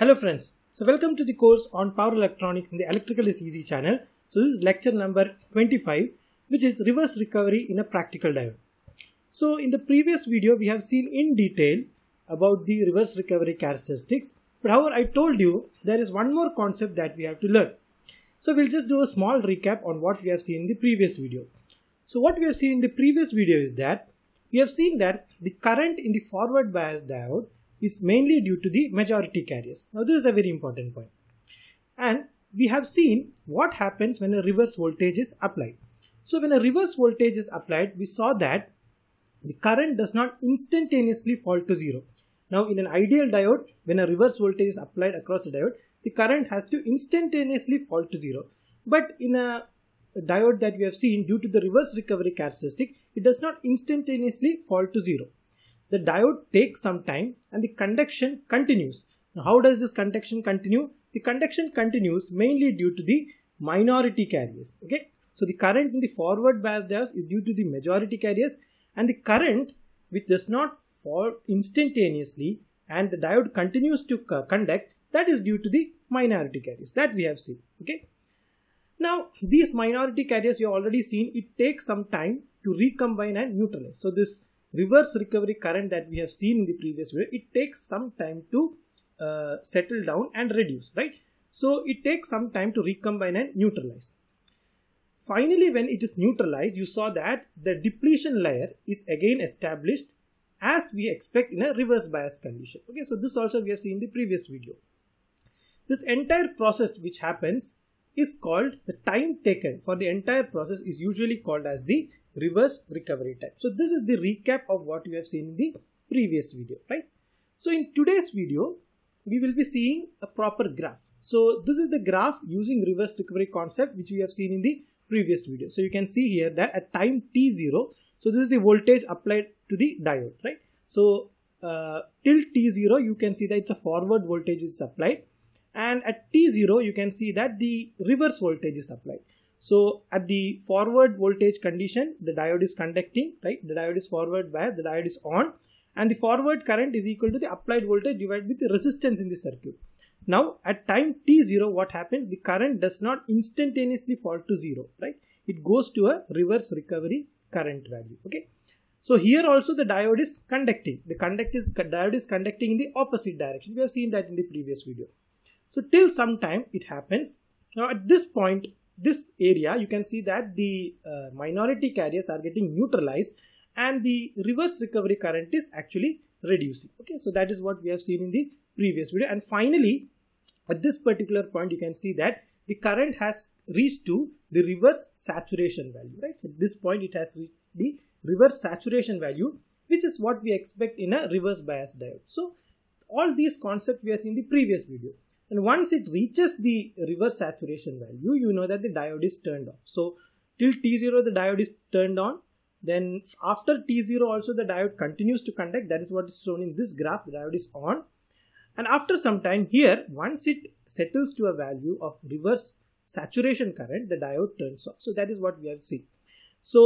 Hello friends, so welcome to the course on power electronics in the electrical is easy channel. So this is lecture number 25 which is reverse recovery in a practical diode. So in the previous video we have seen in detail about the reverse recovery characteristics but however I told you there is one more concept that we have to learn. So we'll just do a small recap on what we have seen in the previous video. So what we have seen in the previous video is that we have seen that the current in the forward bias diode is mainly due to the majority carriers. Now this is a very important point. And we have seen what happens when a reverse voltage is applied. So when a reverse voltage is applied, we saw that the current does not instantaneously fall to zero. Now in an ideal diode, when a reverse voltage is applied across the diode, the current has to instantaneously fall to zero. But in a diode that we have seen due to the reverse recovery characteristic, it does not instantaneously fall to zero the diode takes some time and the conduction continues. Now, how does this conduction continue? The conduction continues mainly due to the minority carriers. Okay, so the current in the forward bias diode is due to the majority carriers, and the current which does not fall instantaneously and the diode continues to conduct that is due to the minority carriers that we have seen. Okay, now these minority carriers you have already seen it takes some time to recombine and neutralize. So this reverse recovery current that we have seen in the previous video, it takes some time to uh, settle down and reduce, right? So it takes some time to recombine and neutralize. Finally, when it is neutralized, you saw that the depletion layer is again established as we expect in a reverse bias condition. Okay, so this also we have seen in the previous video. This entire process which happens is called the time taken for the entire process is usually called as the reverse recovery type. So this is the recap of what we have seen in the previous video, right? So in today's video, we will be seeing a proper graph. So this is the graph using reverse recovery concept, which we have seen in the previous video. So you can see here that at time t0, so this is the voltage applied to the diode, right? So uh, till t0, you can see that it's a forward voltage is applied. And at t0, you can see that the reverse voltage is applied. So at the forward voltage condition, the diode is conducting, right? The diode is forward bias, the diode is on and the forward current is equal to the applied voltage divided by the resistance in the circuit. Now at time t0 what happens? The current does not instantaneously fall to 0, right? It goes to a reverse recovery current value, okay? So here also the diode is conducting. The conduct is, diode is conducting in the opposite direction. We have seen that in the previous video. So till some time it happens. Now at this point this area you can see that the uh, minority carriers are getting neutralized and the reverse recovery current is actually reducing okay so that is what we have seen in the previous video and finally at this particular point you can see that the current has reached to the reverse saturation value right at this point it has reached the reverse saturation value which is what we expect in a reverse bias diode so all these concepts we have seen in the previous video and once it reaches the reverse saturation value you know that the diode is turned off so till t0 the diode is turned on then after t0 also the diode continues to conduct that is what is shown in this graph the diode is on and after some time here once it settles to a value of reverse saturation current the diode turns off so that is what we have seen so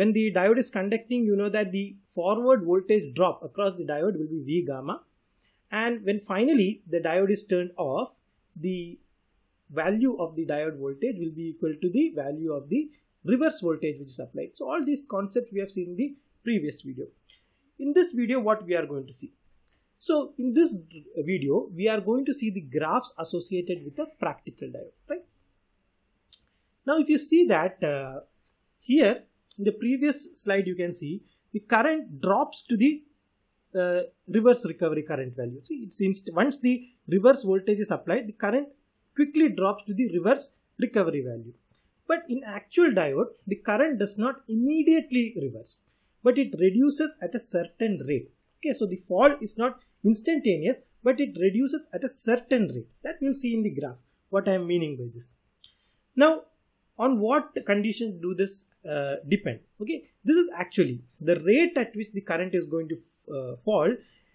when the diode is conducting you know that the forward voltage drop across the diode will be v gamma and when finally the diode is turned off, the value of the diode voltage will be equal to the value of the reverse voltage which is applied. So all these concepts we have seen in the previous video. In this video, what we are going to see? So in this video, we are going to see the graphs associated with a practical diode, right? Now, if you see that uh, here in the previous slide, you can see the current drops to the uh, reverse recovery current value. See, it's inst once the reverse voltage is applied, the current quickly drops to the reverse recovery value. But in actual diode, the current does not immediately reverse, but it reduces at a certain rate. Okay, so the fall is not instantaneous, but it reduces at a certain rate. That we'll see in the graph, what I am meaning by this. Now, on what conditions do this uh, depend? Okay, this is actually the rate at which the current is going to uh, fault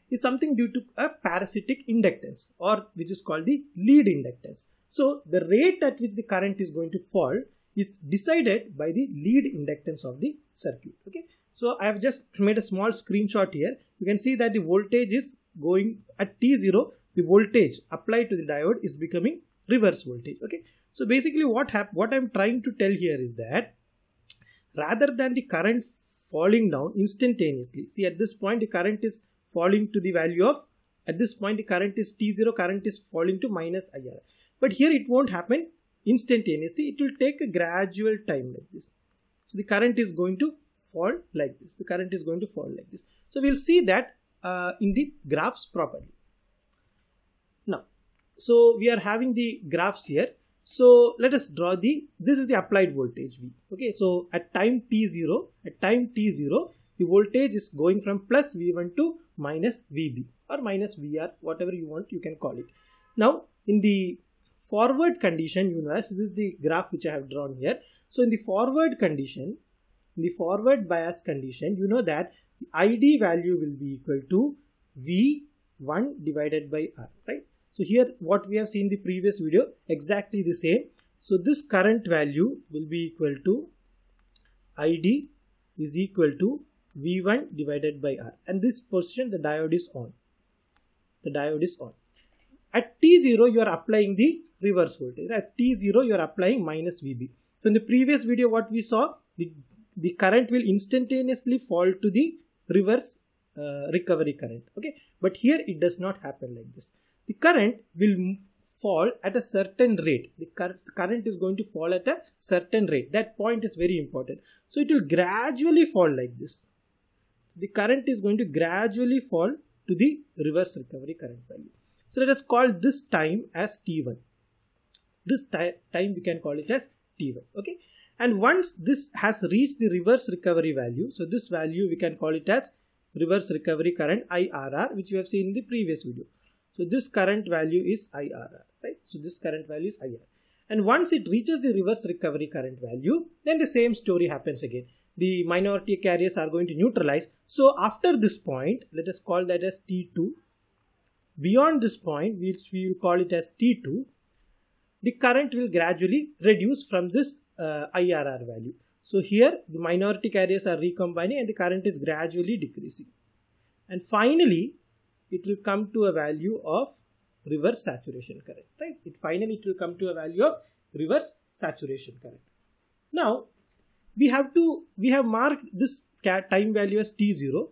is something due to a parasitic inductance or which is called the lead inductance. So the rate at which the current is going to fall is decided by the lead inductance of the circuit. Okay. So I have just made a small screenshot here. You can see that the voltage is going at T0, the voltage applied to the diode is becoming reverse voltage. Okay. So basically what what I'm trying to tell here is that rather than the current falling down instantaneously. See at this point the current is falling to the value of at this point the current is T0 current is falling to minus IR. But here it won't happen instantaneously. It will take a gradual time like this. So the current is going to fall like this. The current is going to fall like this. So we'll see that uh, in the graphs properly. Now, so we are having the graphs here. So let us draw the, this is the applied voltage V. Okay, so at time t0, at time t0, the voltage is going from plus V1 to minus VB or minus VR, whatever you want, you can call it. Now in the forward condition, you know this is the graph which I have drawn here. So in the forward condition, in the forward bias condition, you know that the ID value will be equal to V1 divided by R, right? So here what we have seen the previous video exactly the same. So this current value will be equal to ID is equal to V1 divided by R and this position the diode is on. The diode is on. At T0 you are applying the reverse voltage. At T0 you are applying minus VB. So in the previous video what we saw the, the current will instantaneously fall to the reverse uh, recovery current okay but here it does not happen like this the current will fall at a certain rate the current is going to fall at a certain rate that point is very important so it will gradually fall like this the current is going to gradually fall to the reverse recovery current value so let us call this time as t1 this time we can call it as t1 okay and once this has reached the reverse recovery value so this value we can call it as reverse recovery current IRR which we have seen in the previous video. So this current value is IRR, right? So this current value is IRR. And once it reaches the reverse recovery current value, then the same story happens again. The minority carriers are going to neutralize. So after this point, let us call that as T2. Beyond this point, which we will call it as T2, the current will gradually reduce from this uh, IRR value. So here the minority carriers are recombining and the current is gradually decreasing. And finally, it will come to a value of reverse saturation current, right? It finally it will come to a value of reverse saturation current. Now, we have to, we have marked this time value as t0.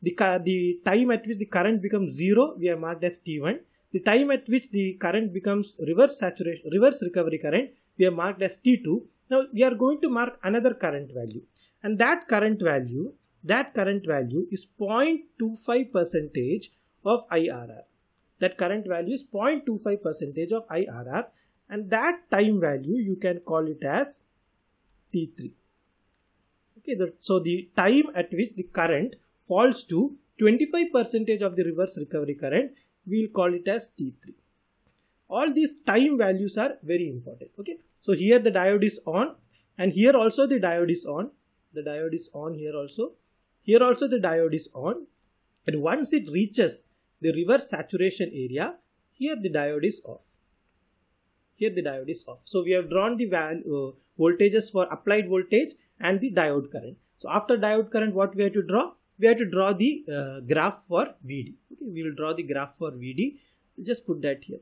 The, the time at which the current becomes 0, we have marked as t1. The time at which the current becomes reverse saturation, reverse recovery current, we have marked as t2 now we are going to mark another current value and that current value, that current value is 0.25 percentage of IRR. That current value is 0.25 percentage of IRR and that time value you can call it as T3. Okay, so the time at which the current falls to 25 percentage of the reverse recovery current, we'll call it as T3 all these time values are very important okay so here the diode is on and here also the diode is on the diode is on here also here also the diode is on and once it reaches the reverse saturation area here the diode is off here the diode is off so we have drawn the uh, voltages for applied voltage and the diode current so after diode current what we have to draw we have to draw the uh, graph for vd okay we will draw the graph for vd just put that here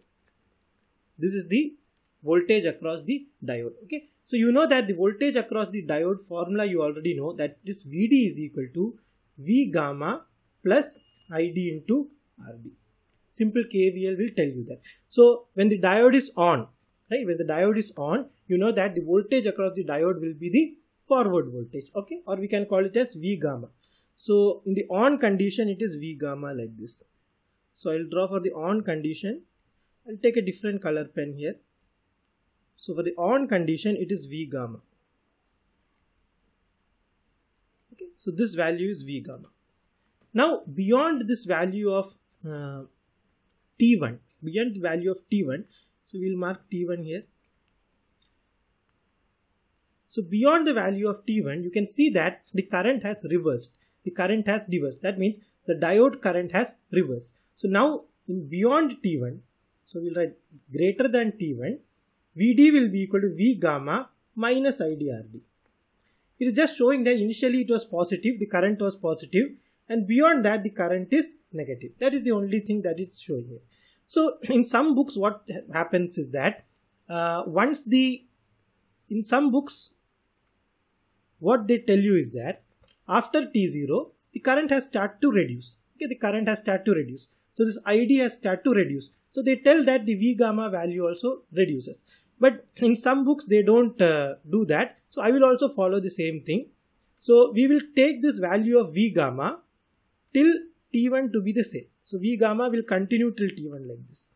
this is the voltage across the diode. Okay. So you know that the voltage across the diode formula you already know that this Vd is equal to V gamma plus Id into Rb. Simple KVL will tell you that. So when the diode is on, right, when the diode is on, you know that the voltage across the diode will be the forward voltage, okay, or we can call it as V gamma. So in the on condition, it is V gamma like this. So I will draw for the on condition I'll take a different color pen here. So for the on condition, it is V gamma. Okay, so this value is V gamma. Now beyond this value of uh, T1, beyond the value of T1, so we'll mark T1 here. So beyond the value of T1, you can see that the current has reversed. The current has reversed. That means the diode current has reversed. So now in beyond T1, so we'll write greater than T1, Vd will be equal to V gamma minus IDRD. It is just showing that initially it was positive, the current was positive and beyond that the current is negative. That is the only thing that it's showing here. So in some books what happens is that uh, once the, in some books what they tell you is that after T0 the current has start to reduce. Okay, the current has start to reduce. So this ID has start to reduce. So they tell that the V gamma value also reduces. But in some books they don't uh, do that. So I will also follow the same thing. So we will take this value of V gamma till T1 to be the same. So V gamma will continue till T1 like this.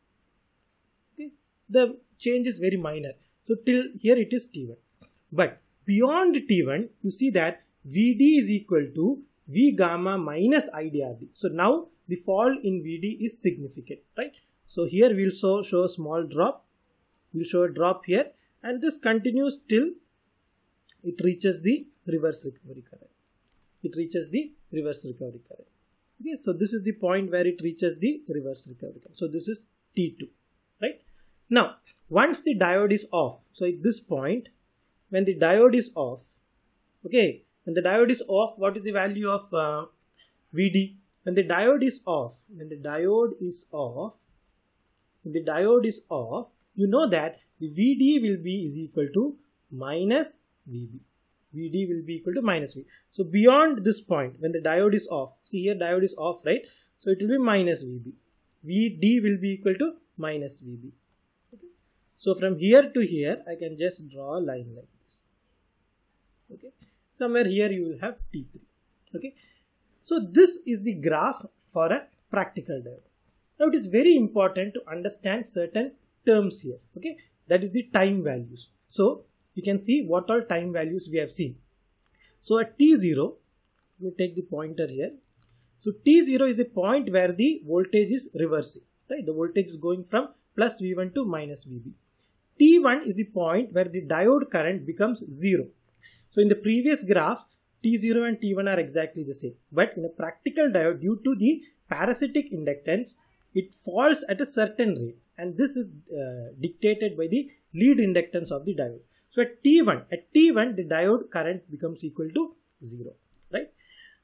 Okay. The change is very minor. So till here it is T1. But beyond T1 you see that Vd is equal to V gamma minus IDRD. So now the fall in Vd is significant, right? So here we'll show, show a small drop. We'll show a drop here and this continues till it reaches the reverse recovery current. It reaches the reverse recovery current. Okay, so this is the point where it reaches the reverse recovery current. So this is T2, right? Now, once the diode is off, so at this point, when the diode is off, okay, when the diode is off, what is the value of uh, VD? When the diode is off, when the diode is off, the diode is off, you know that the VD will be is equal to minus VB. VD will be equal to minus V. So beyond this point, when the diode is off, see here diode is off, right? So it will be minus VB. VD will be equal to minus VB. Okay. So from here to here, I can just draw a line like this. Okay. Somewhere here you will have T3. Okay. So this is the graph for a practical diode. Now it is very important to understand certain terms here. Okay, that is the time values. So you can see what all time values we have seen. So at t0, let me take the pointer here. So t0 is the point where the voltage is reversing. Right, the voltage is going from plus v1 to minus vb. T1 is the point where the diode current becomes 0. So in the previous graph, T0 and T1 are exactly the same. But in a practical diode, due to the parasitic inductance, it falls at a certain rate and this is uh, dictated by the lead inductance of the diode. So at T1, at T1 the diode current becomes equal to 0, right?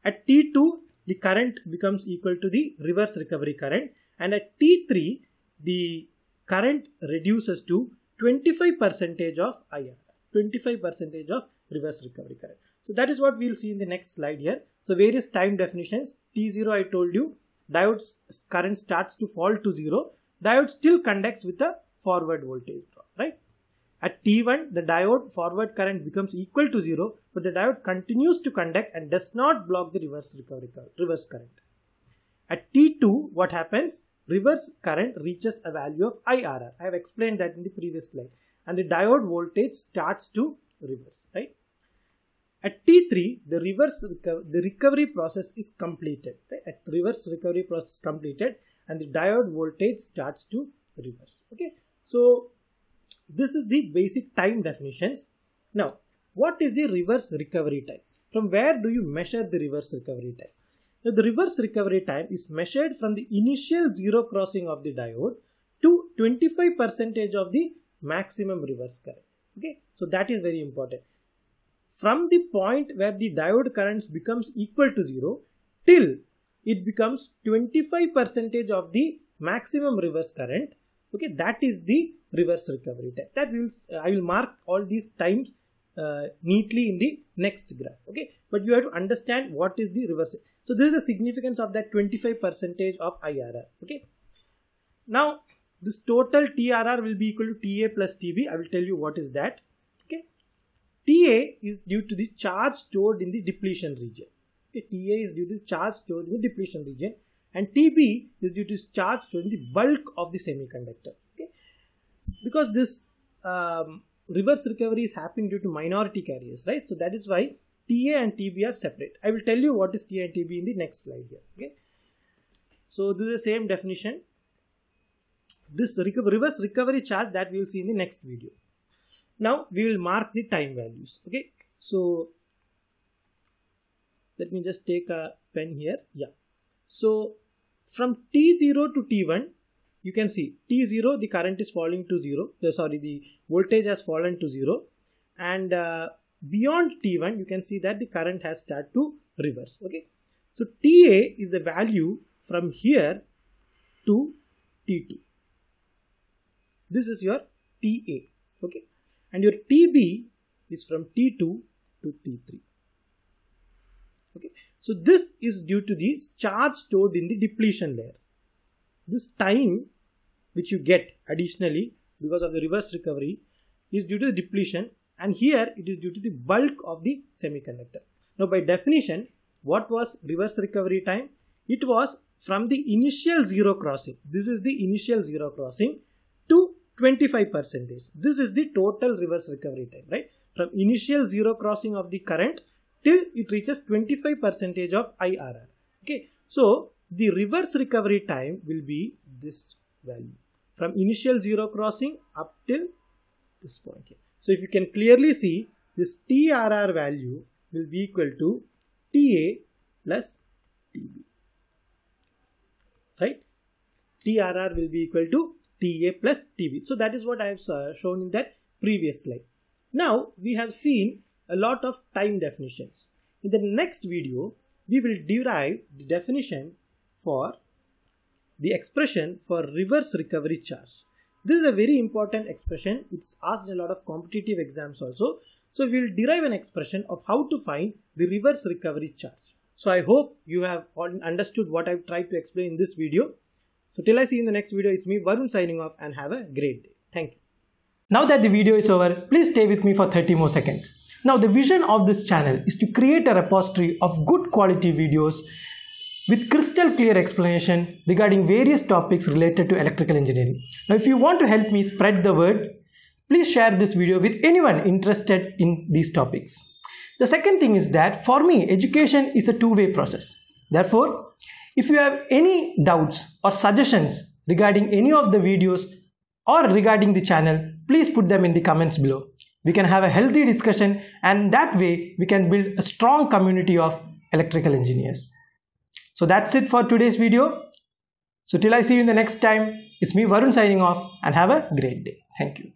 At T2 the current becomes equal to the reverse recovery current and at T3 the current reduces to 25 percentage of IR, 25 percentage of reverse recovery current. So that is what we'll see in the next slide here. So various time definitions, T0 I told you diode's current starts to fall to zero, diode still conducts with a forward voltage drop, right? At T1, the diode forward current becomes equal to zero, but the diode continues to conduct and does not block the reverse recovery reverse current. At T2, what happens? Reverse current reaches a value of IRR. I have explained that in the previous slide. And the diode voltage starts to reverse, right? At T3, the reverse reco the recovery process is completed. Right? At reverse recovery process completed, and the diode voltage starts to reverse. Okay, so this is the basic time definitions. Now, what is the reverse recovery time? From where do you measure the reverse recovery time? Now, the reverse recovery time is measured from the initial zero crossing of the diode to 25 percentage of the maximum reverse current. Okay, so that is very important from the point where the diode currents becomes equal to 0 till it becomes 25 percentage of the maximum reverse current okay that is the reverse recovery time that will i will mark all these times uh, neatly in the next graph okay but you have to understand what is the reverse so this is the significance of that 25 percentage of irr okay now this total trr will be equal to ta plus tb i will tell you what is that TA is due to the charge stored in the depletion region. Okay, TA is due to the charge stored in the depletion region and TB is due to the charge stored in the bulk of the semiconductor. Okay, because this um, reverse recovery is happening due to minority carriers, right? So that is why TA and TB are separate. I will tell you what is TA and TB in the next slide here. Okay, so this is the same definition. This reverse recovery charge that we will see in the next video now we will mark the time values okay so let me just take a pen here yeah so from t0 to t1 you can see t0 the current is falling to 0 sorry the voltage has fallen to 0 and uh, beyond t1 you can see that the current has started to reverse okay so ta is the value from here to t2 this is your ta okay and your TB is from T2 to T3. Okay, so this is due to the charge stored in the depletion layer. This time which you get additionally because of the reverse recovery is due to the depletion and here it is due to the bulk of the semiconductor. Now by definition, what was reverse recovery time? It was from the initial zero crossing. This is the initial zero crossing to 25% This is the total reverse recovery time, right? From initial zero crossing of the current till it reaches 25% of IRR. Okay, so the reverse recovery time will be this value from initial zero crossing up till this point here. So if you can clearly see this TRR value will be equal to TA plus TB, right? TRR will be equal to ta plus tb so that is what i have uh, shown in that previous slide now we have seen a lot of time definitions in the next video we will derive the definition for the expression for reverse recovery charge this is a very important expression it's asked in a lot of competitive exams also so we will derive an expression of how to find the reverse recovery charge so I hope you have understood what I've tried to explain in this video. So till I see you in the next video, it's me Varun signing off and have a great day. Thank you. Now that the video is over, please stay with me for 30 more seconds. Now the vision of this channel is to create a repository of good quality videos with crystal clear explanation regarding various topics related to electrical engineering. Now if you want to help me spread the word, please share this video with anyone interested in these topics. The second thing is that for me, education is a two-way process. Therefore, if you have any doubts or suggestions regarding any of the videos or regarding the channel, please put them in the comments below. We can have a healthy discussion and that way we can build a strong community of electrical engineers. So that's it for today's video. So till I see you in the next time, it's me Varun signing off and have a great day. Thank you.